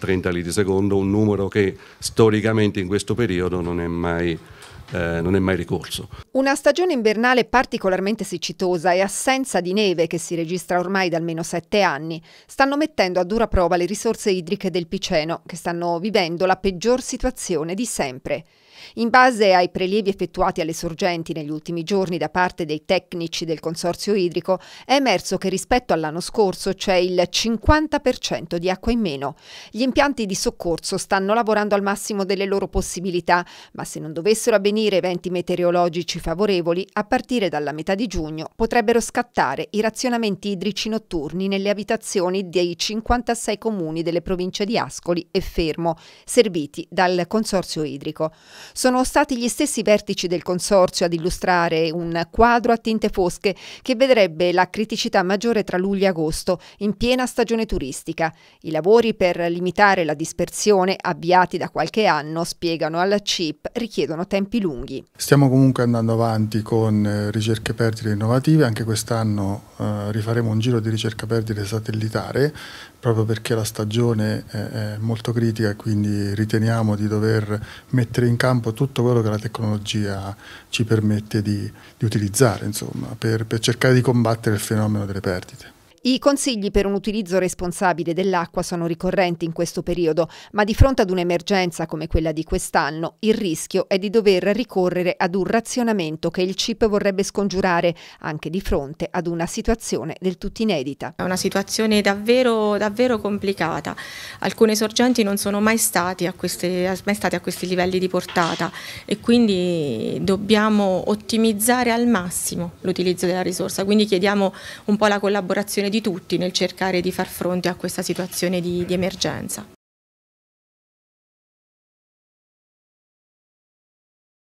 30 litri secondo, un numero che storicamente in questo periodo non è mai eh, non è mai ricorso. Una stagione invernale particolarmente siccitosa e assenza di neve che si registra ormai da almeno sette anni stanno mettendo a dura prova le risorse idriche del Piceno che stanno vivendo la peggior situazione di sempre. In base ai prelievi effettuati alle sorgenti negli ultimi giorni da parte dei tecnici del Consorzio Idrico, è emerso che rispetto all'anno scorso c'è il 50% di acqua in meno. Gli impianti di soccorso stanno lavorando al massimo delle loro possibilità, ma se non dovessero avvenire eventi meteorologici favorevoli, a partire dalla metà di giugno potrebbero scattare i razionamenti idrici notturni nelle abitazioni dei 56 comuni delle province di Ascoli e Fermo, serviti dal Consorzio Idrico. Sono stati gli stessi vertici del Consorzio ad illustrare un quadro a tinte fosche che vedrebbe la criticità maggiore tra luglio e agosto, in piena stagione turistica. I lavori per limitare la dispersione avviati da qualche anno, spiegano alla CIP, richiedono tempi lunghi. Stiamo comunque andando avanti con eh, ricerche perdite innovative, anche quest'anno eh, rifaremo un giro di ricerca perdite satellitare, proprio perché la stagione è molto critica e quindi riteniamo di dover mettere in campo campo tutto quello che la tecnologia ci permette di, di utilizzare insomma, per, per cercare di combattere il fenomeno delle perdite. I consigli per un utilizzo responsabile dell'acqua sono ricorrenti in questo periodo, ma di fronte ad un'emergenza come quella di quest'anno, il rischio è di dover ricorrere ad un razionamento che il CIP vorrebbe scongiurare, anche di fronte ad una situazione del tutto inedita. È una situazione davvero, davvero complicata. Alcune sorgenti non sono mai state, a, queste, mai state a questi livelli di portata e quindi dobbiamo ottimizzare al massimo l'utilizzo della risorsa, quindi chiediamo un po' la collaborazione di tutti nel cercare di far fronte a questa situazione di, di emergenza.